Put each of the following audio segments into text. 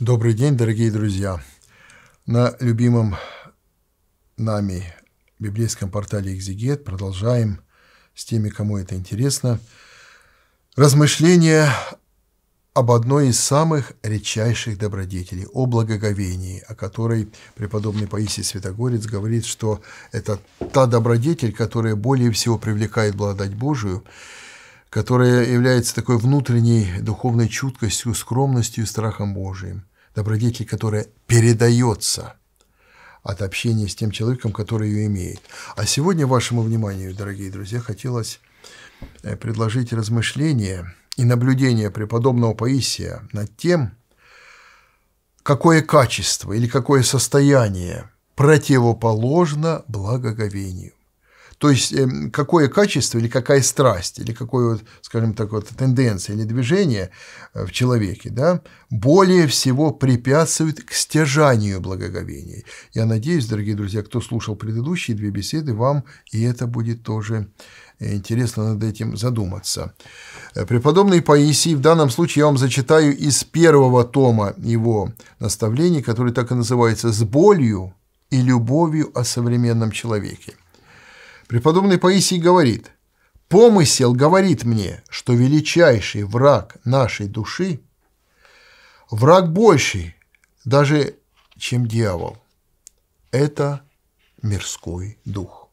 Добрый день, дорогие друзья! На любимом нами библейском портале «Экзегет» продолжаем с теми, кому это интересно, размышления об одной из самых редчайших добродетелей, о благоговении, о которой преподобный Паисий Святогорец говорит, что это та добродетель, которая более всего привлекает благодать Божию, которая является такой внутренней духовной чуткостью, скромностью и страхом Божиим – добродетель, которая передается от общения с тем человеком, который ее имеет. А сегодня вашему вниманию, дорогие друзья, хотелось э, предложить размышления и наблюдения преподобного Паисия над тем, какое качество или какое состояние противоположно благоговению. То есть эм, какое качество или какая страсть, или какое, вот, скажем так, вот, тенденция или движение э, в человеке да, более всего препятствует к стяжанию благоговения. Я надеюсь, дорогие друзья, кто слушал предыдущие две беседы, вам и это будет тоже э, интересно над этим задуматься. Э, Преподобный Паисий, в данном случае я вам зачитаю из первого тома его наставлений, который так и называется «С болью и любовью о современном человеке». Преподобный Паисий говорит, «Помысел говорит мне, что величайший враг нашей души – враг больший, даже чем дьявол. Это мирской дух».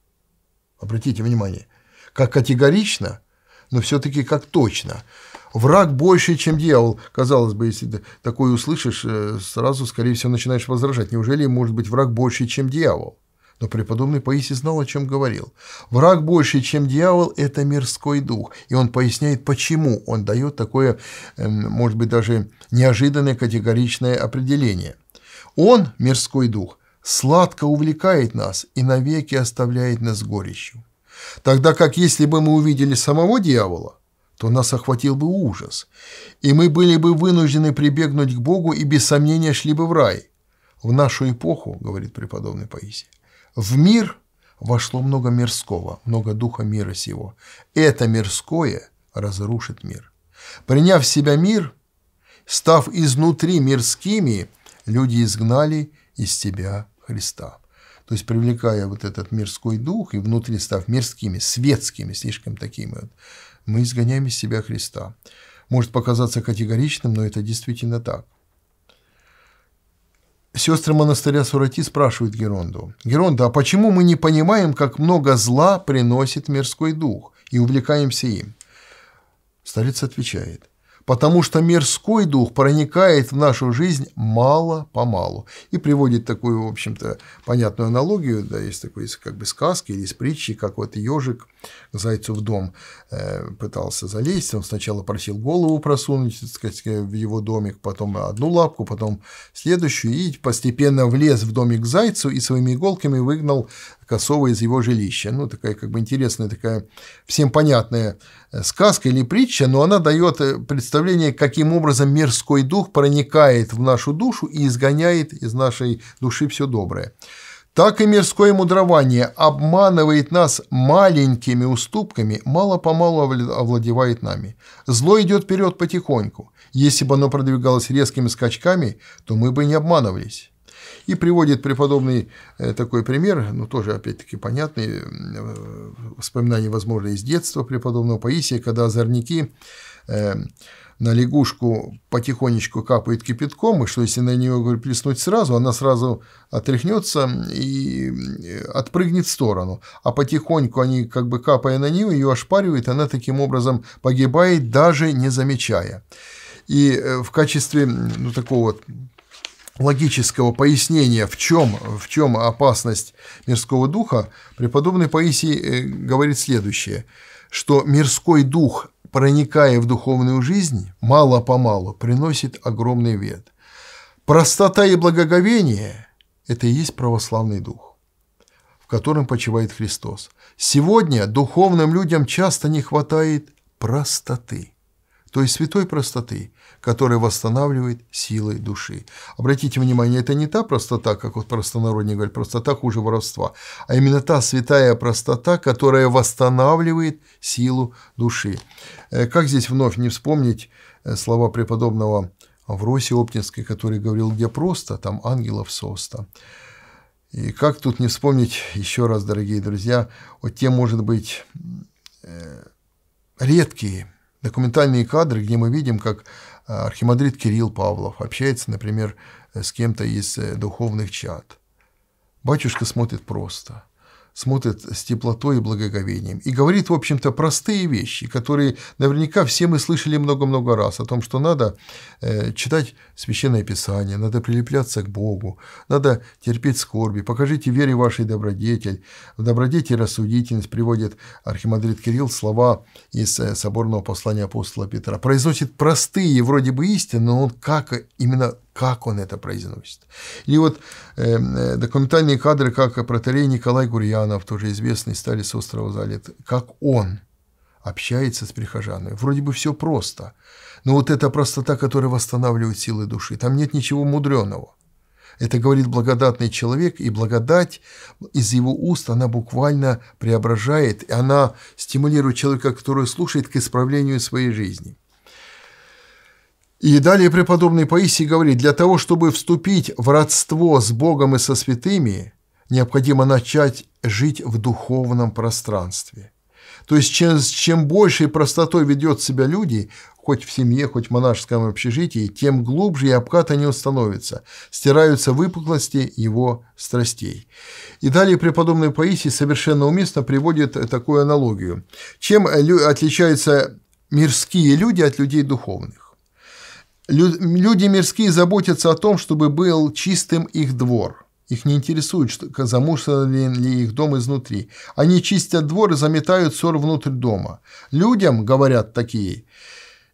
Обратите внимание, как категорично, но все-таки как точно – враг больше, чем дьявол. Казалось бы, если ты такое услышишь, э, сразу, скорее всего, начинаешь возражать. Неужели может быть враг больше, чем дьявол? Но преподобный Паисий знал, о чем говорил. Враг больше, чем дьявол, это мирской дух. И он поясняет, почему он дает такое, эм, может быть, даже неожиданное категоричное определение. Он, мирской дух, сладко увлекает нас и навеки оставляет нас горечью. Тогда как если бы мы увидели самого дьявола, то нас охватил бы ужас, и мы были бы вынуждены прибегнуть к Богу и без сомнения шли бы в рай. В нашу эпоху, говорит преподобный Паисий, в мир вошло много мирского, много духа мира сего. Это мирское разрушит мир. Приняв в себя мир, став изнутри мирскими, люди изгнали из себя Христа. То есть привлекая вот этот мирской дух и внутри став мирскими, светскими, слишком такими, вот, мы изгоняем из себя Христа. Может показаться категоричным, но это действительно так. Сестры монастыря Сурати спрашивают Геронду. «Геронда, а почему мы не понимаем, как много зла приносит мирской дух и увлекаемся им?» Старец отвечает – потому что мирской дух проникает в нашу жизнь мало-помалу. И приводит такую, в общем-то, понятную аналогию, да, есть такой как бы сказки или из притчи, как вот ежик к зайцу в дом э, пытался залезть, он сначала просил голову просунуть, так сказать, в его домик, потом одну лапку, потом следующую, и постепенно влез в домик к зайцу и своими иголками выгнал Косова из его жилища. Ну, такая как бы интересная, такая всем понятная э, сказка или притча, но она дает э, представление представление, каким образом мирской дух проникает в нашу душу и изгоняет из нашей души все доброе. Так и мирское мудрование обманывает нас маленькими уступками, мало-помалу овладевает нами. Зло идет вперед потихоньку. Если бы оно продвигалось резкими скачками, то мы бы не обманывались. И приводит преподобный э, такой пример, ну тоже опять-таки понятный, э, воспоминания, возможно, из детства преподобного Паисия, когда озорники э, на лягушку потихонечку капает кипятком, и что если на нее плеснуть сразу, она сразу отряхнется и отпрыгнет в сторону. А потихоньку они, как бы капая на нее, ее ошпаривает, она таким образом погибает, даже не замечая. И э, в качестве ну, такого вот логического пояснения, в чем, в чем опасность мирского духа, преподобный Паисий э, говорит следующее – что мирской дух, проникая в духовную жизнь, мало-помалу приносит огромный вет. Простота и благоговение – это и есть православный дух, в котором почивает Христос. Сегодня духовным людям часто не хватает простоты, то есть святой простоты, который восстанавливает силы души. Обратите внимание, это не та простота, как вот простонародник говорит, простота хуже воровства, а именно та святая простота, которая восстанавливает силу души. Э, как здесь вновь не вспомнить э, слова преподобного Авросия Оптинской, который говорил, где просто, там ангелов соста. И как тут не вспомнить, еще раз, дорогие друзья, вот те, может быть, э, редкие документальные кадры, где мы видим, как Архимандрит Кирилл Павлов общается, например, с кем-то из э, духовных чат. Батюшка смотрит просто – смотрит с теплотой и благоговением и говорит, в общем-то, простые вещи, которые наверняка все мы слышали много-много раз, о том, что надо э, читать Священное Писание, надо прилепляться к Богу, надо терпеть скорби, покажите вере вашей добродетель. В добродетель рассудительность приводит архимандрит Кирилл слова из э, соборного послания апостола Петра. Произносит простые вроде бы истины, но он как именно как он это произносит. И вот э, э, документальные кадры, как протерей Николай Гурьянов, тоже известный, стали с острова залит, как он общается с прихожанами. Вроде бы все просто, но вот эта простота, которая восстанавливает силы души, там нет ничего мудреного. Это говорит благодатный человек, и благодать из его уст, она буквально преображает, и она стимулирует человека, который слушает, к исправлению своей жизни – и далее преподобный Паисий говорит, для того, чтобы вступить в родство с Богом и со святыми, необходимо начать жить в духовном пространстве. То есть чем, с чем большей простотой ведет себя люди, хоть в семье, хоть в монашеском общежитии, тем глубже и обкатаннее не установится, стираются выпуклости его страстей. И далее преподобный Паисий совершенно уместно приводит э, такую аналогию. Чем отличаются мирские люди от людей духовных? люди мирские заботятся о том, чтобы был чистым их двор. Их не интересует, что, замусорен ли их дом изнутри. Они чистят двор и заметают ссор внутрь дома. Людям, говорят такие,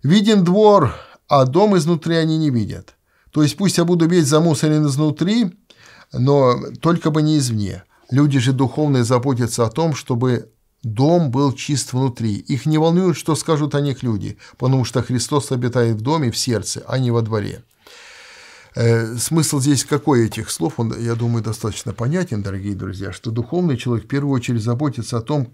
виден двор, а дом изнутри они не видят. То есть пусть я буду весь замусорен изнутри, но только бы не извне. Люди же духовные заботятся о том, чтобы Дом был чист внутри. Их не волнует, что скажут о них люди, потому что Христос обитает в доме, в сердце, а не во дворе. Э, смысл здесь какой этих слов, он, я думаю, достаточно понятен, дорогие друзья, что духовный человек в первую очередь заботится о том,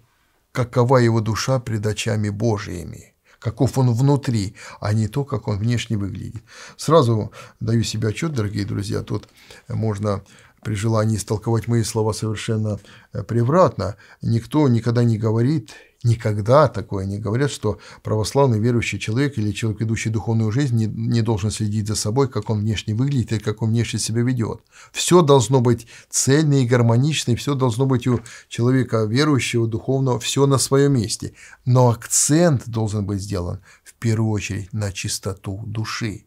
какова его душа пред очами Божиими каков он внутри, а не то, как он внешне выглядит. Сразу даю себе отчет, дорогие друзья, тут можно при желании истолковать мои слова совершенно превратно. Никто никогда не говорит никогда такое не говорят, что православный верующий человек или человек, ведущий духовную жизнь, не, не должен следить за собой, как он внешне выглядит и как он внешне себя ведет. Все должно быть цельно и гармонично, и все должно быть у человека верующего, духовного, все на своем месте. Но акцент должен быть сделан в первую очередь на чистоту души.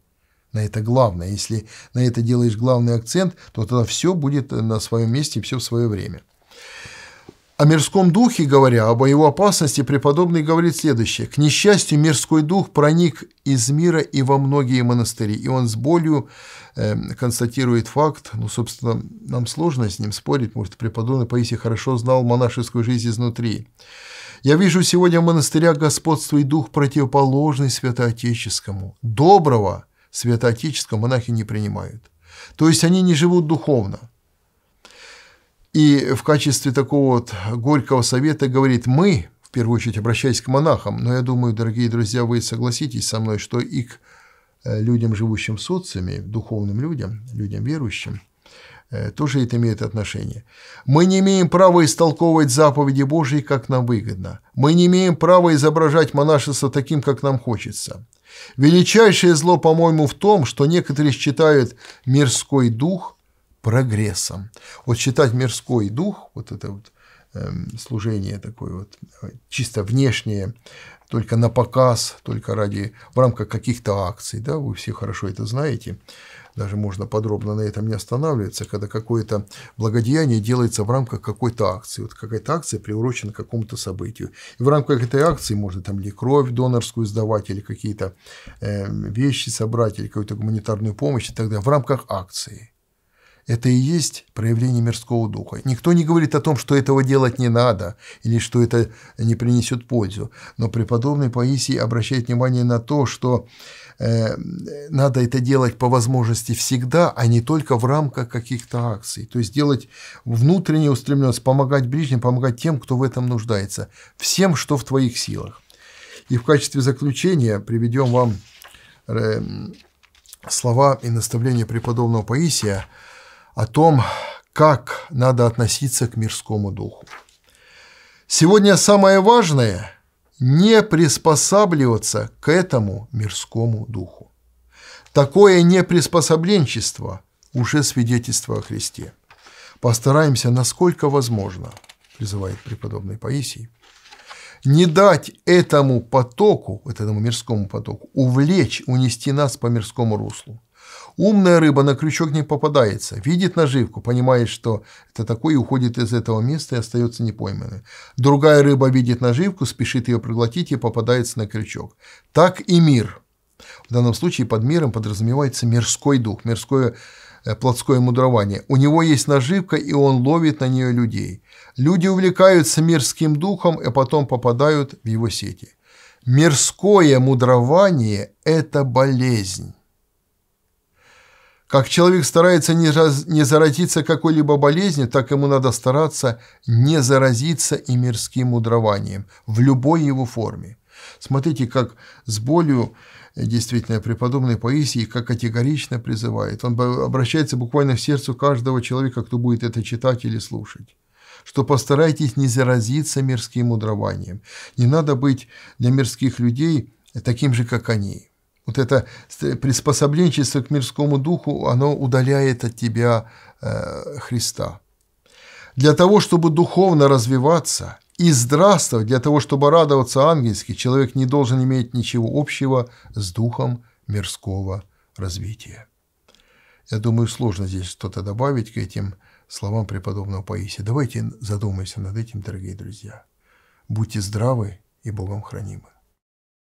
На это главное. Если на это делаешь главный акцент, то тогда все будет на своем месте, все в свое время. О мирском духе, говоря об его опасности, преподобный говорит следующее. «К несчастью, мирской дух проник из мира и во многие монастыри». И он с болью э, констатирует факт, ну, собственно, нам сложно с ним спорить, Может, преподобный Паисий хорошо знал монашескую жизнь изнутри. «Я вижу сегодня в монастырях господствует дух противоположный святоотеческому. Доброго святоотеческого монахи не принимают. То есть они не живут духовно». И в качестве такого вот горького совета говорит «мы», в первую очередь обращаясь к монахам, но я думаю, дорогие друзья, вы согласитесь со мной, что и к э, людям, живущим в социуме, духовным людям, людям верующим, э, тоже это имеет отношение. Мы не имеем права истолковывать заповеди Божьи, как нам выгодно. Мы не имеем права изображать монашество таким, как нам хочется. Величайшее зло, по-моему, в том, что некоторые считают мирской дух прогрессом. Вот считать мирской дух, вот это вот эм, служение такое вот чисто внешнее, только на показ, только ради, в рамках каких-то акций, да, вы все хорошо это знаете, даже можно подробно на этом не останавливаться, когда какое-то благодеяние делается в рамках какой-то акции, вот какая-то акция приурочена к какому-то событию. И в рамках этой акции можно там или кровь донорскую сдавать, или какие-то эм, вещи собрать, или какую-то гуманитарную помощь и так далее, в рамках акции. Это и есть проявление мирского духа. Никто не говорит о том, что этого делать не надо или что это не принесет пользу. Но преподобный Паисий обращает внимание на то, что э, надо это делать по возможности всегда, а не только в рамках каких-то акций. То есть делать внутренне устремленность, помогать ближним, помогать тем, кто в этом нуждается. Всем, что в твоих силах. И в качестве заключения приведем вам э, слова и наставления преподобного Паисия – о том, как надо относиться к мирскому духу. Сегодня самое важное – не приспосабливаться к этому мирскому духу. Такое неприспособленчество – уже свидетельство о Христе. Постараемся, насколько возможно, призывает преподобный Паисий, не дать этому потоку, этому мирскому потоку, увлечь, унести нас по мирскому руслу. Умная рыба на крючок не попадается, видит наживку, понимает, что это такое, и уходит из этого места и остается непойманной. Другая рыба видит наживку, спешит ее проглотить и попадается на крючок. Так и мир. В данном случае под миром подразумевается мирской дух, мирское э, плотское мудрование. У него есть наживка, и он ловит на нее людей. Люди увлекаются мирским духом и а потом попадают в его сети. Мирское мудрование – это болезнь. Как человек старается не, раз, не заразиться какой-либо болезнью, так ему надо стараться не заразиться и мирским удрованием в любой его форме. Смотрите, как с болью э, действительно преподобный Паисий как категорично призывает. Он обращается буквально в сердце каждого человека, кто будет это читать или слушать что постарайтесь не заразиться мирским удрованием. Не надо быть для мирских людей таким же, как они. Вот это приспособленчество к мирскому духу, оно удаляет от тебя э, Христа. Для того, чтобы духовно развиваться и здравствовать, для того, чтобы радоваться ангельски, человек не должен иметь ничего общего с духом мирского развития. Я думаю, сложно здесь что-то добавить к этим словам преподобного Паисия. Давайте задумаемся над этим, дорогие друзья. Будьте здравы и Богом хранимы.